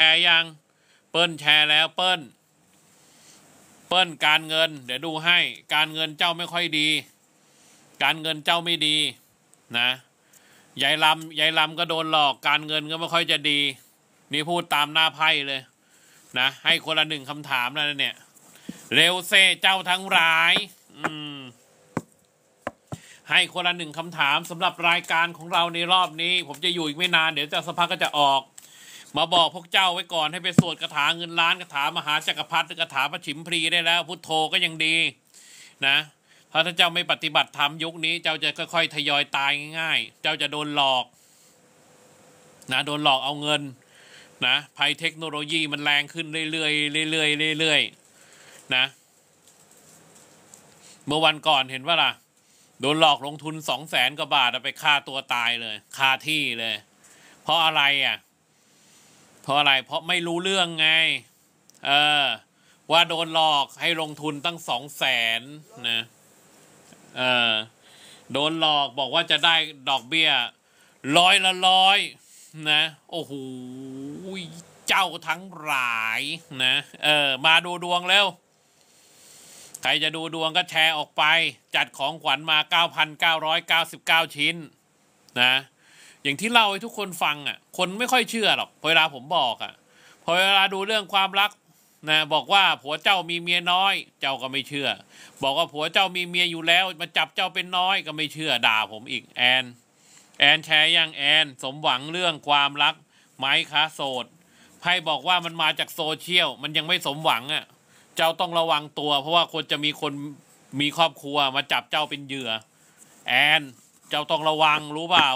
แอร์ยังเปิ้ล แชร์แล้วเปิ้ล เปิ้ล การเงิน เดี๋ยวดูให้การเงินเจ้าไม่ค่อยดี การเงินเจ้าไม่ดี นะ ยายลำยายลำก็โดนหลอกการเงินก็ไม่ค่อยจะดี นี่พูดตามหน้าไพ่เลยนะให้คนละหนึ่งคำถามแล้วเนี่ย เร็วเซ่เจ้าทั้งหลายให้คนละหนึ่งคำถามสำหรับรายการของเราในรอบนี้ ผมจะอยู่อีกไม่นานเดี๋ยวจะสัาพก็จะออกมาบอกพวกเจ้าไว้ก่อนให้ไปสวดคาถาเงินล้านคาถามหาจักรพรรดิคาถาพระฉิมพรีได้แล้วพุทโธก็ยังดีนะถ้าเจ้าไม่ปฏิบัติธรรมยุคนี้เจ้าจะค่อยๆทยอยตายง่ายๆเจ้าจะโดนหลอก นะโดนหลอกเอาเงินนะภัยเทคโนโลยีมันแรงขึ้นเรื่อยๆเรื่อยๆเรื่อยๆนะ เมื่อวันก่อนเห็นว่าล่ะ โดนหลอกลงทุนสองแสนกว่าบาทไปฆ่าตัวตายเลยคาที่เลย เพราะอะไรอ่ะราะอะไร เพราะไม่รู้เรื่องไง เออ ว่าโดนหลอกให้ลงทุนตั้งสองแสนนะ เออ โดนหลอกบอกว่าจะได้ดอกเบี้ย ร้อยละร้อย นะ โอ้โหเจ้าทั้งหลายนะ เออ มาดูดวงเร็ว ใครจะดูดวงก็แชร์ออกไป จัดของขวัญมา 9,999 ชิ้น นะอย่างที่เล่าให้ทุกคนฟังอ่ะ คนไม่ค่อยเชื่อหรอกพอเวลาผมบอกอ่ะพอเวลาดูเรื่องความรัก นะบอกว่าผัวเจ้ามีเมียน้อย เจ้าก็ไม่เชื่อ บอกว่าผัวเจ้ามีเมียอยู่แล้ว มาจับเจ้าเป็นน้อยก็ไม่เชื่อ ด่าผมอีกแอน แอนแชร์ยังแอน สมหวังเรื่องความรักไหมคะโสด ไพ่บอกว่ามันมาจากโซเชียลมันยังไม่สมหวังอ่ะ เจ้าต้องระวังตัว เพราะว่าคนจะมีคนมีครอบครัว มาจับเจ้าเป็นเหยื่อ แอน เจ้าต้องระวังรู้เปล่า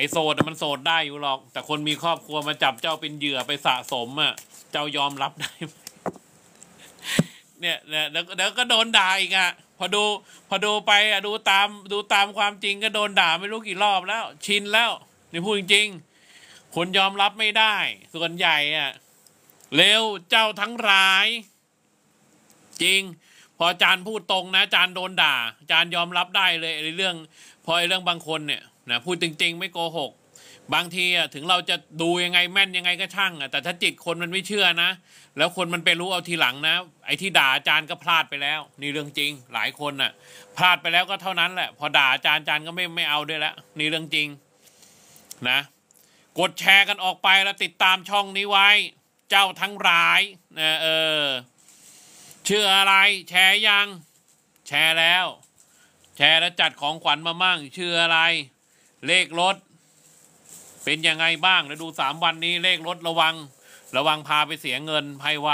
ไอโซดมันโซดได้อยู่หรอก แต่คนมีครอบครัวมาจับเจ้าเป็นเหยื่อไปสะสมอ่ะ เจ้ายอมรับได้เนี่ยแล้วแล้วก็โดนด่าอีกอ่ะพอดู พอดูไปอ่ะดูตามดูตามความจริง ก็โดนด่าไม่รู้กี่รอบแล้ว ชินแล้วนี่พูดจริง ๆคนยอมรับไม่ได้ส่วนใหญ่อ่ะเร็วเจ้าทั้งร้าย จริง พออาจารย์พูดตรงนะอาจารย์โดนด่าอาจารย์ยอมรับได้เลยเรื่อง พอเรื่องบางคนเนี่ยนะพูดจริง ๆ ไม่โกหก บางทีถึงเราจะดูยังไงแม่นยังไงก็ช่างอ่ะ แต่ถ้าจิตคนมันไม่เชื่อนะ แล้วคนมันไปรู้เอาทีหลังนะ ไอ้ที่ด่าอาจารย์ก็พลาดไปแล้วนี่เรื่องจริง หลายคนอ่ะพลาดไปแล้วก็เท่านั้นแหละพอด่าอาจารย์อาจารย์ก็ไม่ไม่เอาด้วยละนี่เรื่องจริง นะ กดแชร์กันออกไปแล้วติดตามช่องนี้ไว้ เจ้าทั้งหลายนะเออเชื่ออะไรแชร์ยัง แชร์แล้ว แชร์แล้วจัดของขวัญมามั่งชื่ออะไรเลข รถ เป็น ยัง ไงบ้างเดี๋ยวดูสามวันนี้ เลข รถ ระวัง ระวังพาไปเสีย เงินภัยวา